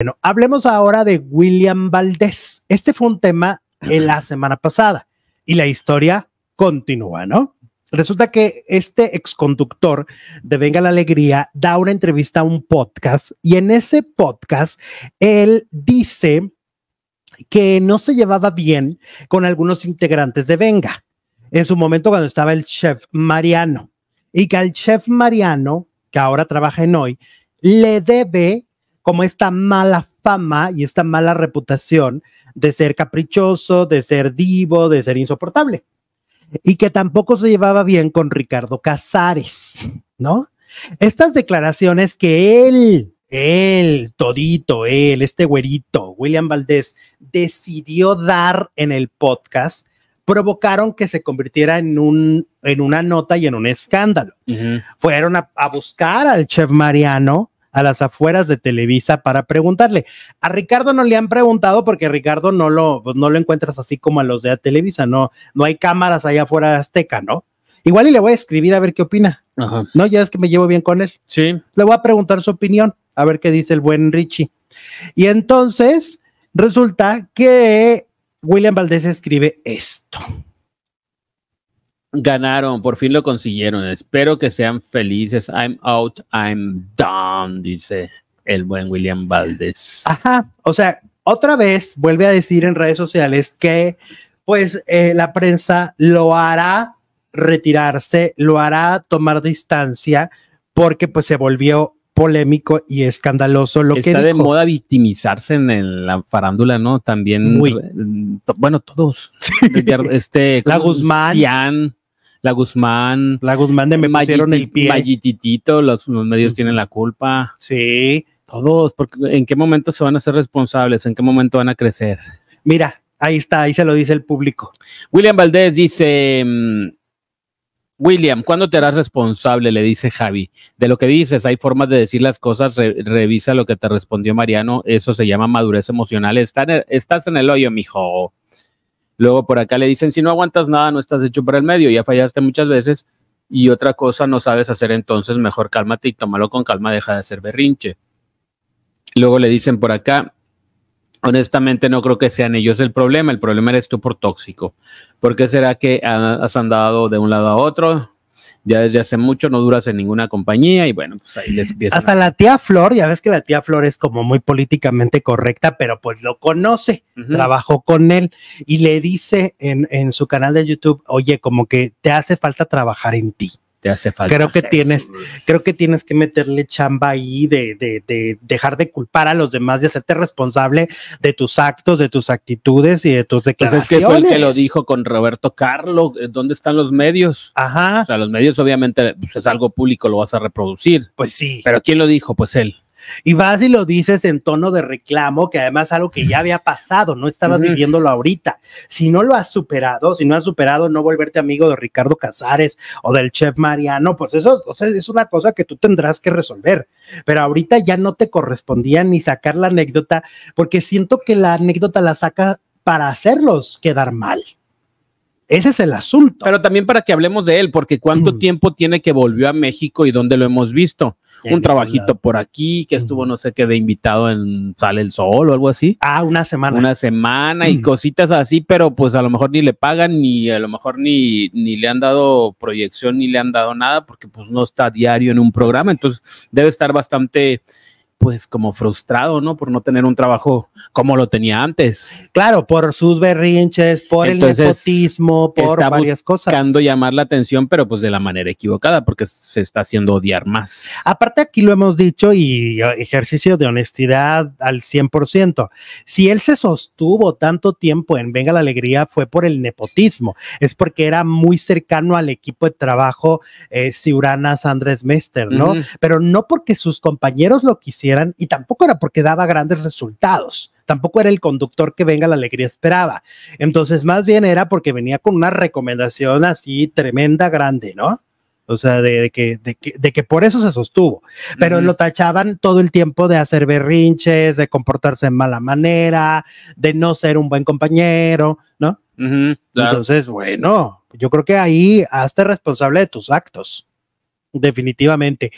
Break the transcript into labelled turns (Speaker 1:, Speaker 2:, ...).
Speaker 1: Bueno, hablemos ahora de William Valdés. Este fue un tema en la semana pasada y la historia continúa, ¿no? Resulta que este exconductor de Venga la Alegría da una entrevista a un podcast y en ese podcast él dice que no se llevaba bien con algunos integrantes de Venga en su momento cuando estaba el chef Mariano y que al chef Mariano, que ahora trabaja en hoy, le debe como esta mala fama y esta mala reputación de ser caprichoso, de ser divo, de ser insoportable. Y que tampoco se llevaba bien con Ricardo Casares, ¿no? Estas declaraciones que él, él, todito, él, este güerito, William Valdés, decidió dar en el podcast, provocaron que se convirtiera en, un, en una nota y en un escándalo. Fueron a buscar al chef Mariano a las afueras de Televisa para preguntarle. A Ricardo no le han preguntado porque Ricardo no lo, pues, no lo encuentras así como a los de Televisa, no, no hay cámaras allá afuera de Azteca, ¿no? Igual y le voy a escribir a ver qué opina. Ajá. No, ya es que me llevo bien con él. Sí. Le voy a preguntar su opinión, a ver qué dice el buen Richie. Y entonces resulta que William Valdés escribe esto.
Speaker 2: Ganaron, por fin lo consiguieron. Espero que sean felices. I'm out, I'm done dice el buen William Valdés.
Speaker 1: Ajá, o sea, otra vez vuelve a decir en redes sociales que pues eh, la prensa lo hará retirarse, lo hará tomar distancia porque pues se volvió polémico y escandaloso lo Está que Está de moda
Speaker 2: victimizarse en, la farándula, ¿no? También, eh, bueno, todos. Este, la Guzmán la Guzmán. La Guzmán de me el pie. Mayititito, los, medios mm. tienen la culpa. Sí. Todos, porque ¿en qué momento se van a ser responsables? ¿En qué momento van a crecer?
Speaker 1: Mira, ahí está, ahí se lo dice el público.
Speaker 2: William Valdés dice, mm, William, ¿cuándo te harás responsable? Le dice Javi. De lo que dices, hay formas de decir las cosas, revisa lo que te respondió Mariano, eso se llama madurez emocional. estás en el hoyo, mijo. Luego por acá le dicen, si no aguantas nada, no estás hecho para el medio, ya fallaste muchas veces y otra cosa no sabes hacer, entonces mejor cálmate y tómalo con calma, deja de ser berrinche. Luego le dicen por acá, honestamente no creo que sean ellos el problema, el problema eres tú por tóxico. ¿Por qué será que has andado de un lado a otro? ya desde hace mucho no duras en ninguna compañía y bueno, pues ahí les empieza. Hasta la
Speaker 1: tía Flor, ya ves que la tía Flor es como muy políticamente correcta, pero pues lo conoce, trabajó con él y le dice en, en su canal de YouTube, oye, como que te hace falta trabajar en ti
Speaker 2: hace falta. Creo que tienes,
Speaker 1: creo que tienes que meterle chamba ahí de, de, dejar de culpar a los demás, y hacerte responsable de tus actos, de tus actitudes y de tus declaraciones. Pues es que fue el que lo dijo
Speaker 2: con Roberto Carlo, eh, ¿dónde están los medios? Ajá. O sea, los medios obviamente pues, es algo público, lo vas a reproducir. Pues sí. Pero ¿quién lo dijo? Pues él.
Speaker 1: Y vas y lo dices en tono de reclamo, que además algo que ya había pasado, no estabas viviéndolo ahorita. Si no lo has superado, si no has superado no volverte amigo de Ricardo Casares o del chef Mariano, pues eso es una cosa que tú tendrás que resolver. Pero ahorita ya no te correspondía ni sacar la anécdota, porque siento que la anécdota la saca para hacerlos quedar mal. Ese es el asunto.
Speaker 2: Pero también para que hablemos de él, porque cuánto mm. tiempo tiene que volvió a México y dónde lo hemos visto. un trabajito por aquí, que mm. estuvo no sé qué de invitado en Sale el Sol o algo así. Ah, una semana. Una semana y mm. cositas así, pero pues a lo mejor ni le pagan, ni a lo mejor ni, ni le han dado proyección, ni le han dado nada, porque pues no está diario en un programa, entonces debe estar bastante pues como frustrado, ¿no? Por no tener
Speaker 1: un trabajo como lo tenía antes. Claro, por sus berrinches, por el nepotismo, por varias cosas.
Speaker 2: Buscando llamar la atención, pero pues de la manera equivocada, porque se está haciendo odiar más.
Speaker 1: Aparte aquí lo hemos dicho y ejercicio de honestidad al 100%. Si él se sostuvo tanto tiempo en Venga la Alegría fue por el nepotismo, es porque era muy cercano al equipo de trabajo eh, Andrés Mester, ¿no? Pero no porque sus compañeros lo quisieran y tampoco era porque daba grandes resultados. Tampoco era el conductor que venga la alegría esperaba. Entonces, más bien era porque venía con una recomendación así tremenda, grande, ¿no? O sea, de, que, de, que, por eso se sostuvo. Pero lo tachaban todo el tiempo de hacer berrinches, de comportarse en mala manera, de no ser un buen compañero, ¿no? Entonces, bueno, yo creo que ahí hazte responsable de tus actos. Definitivamente.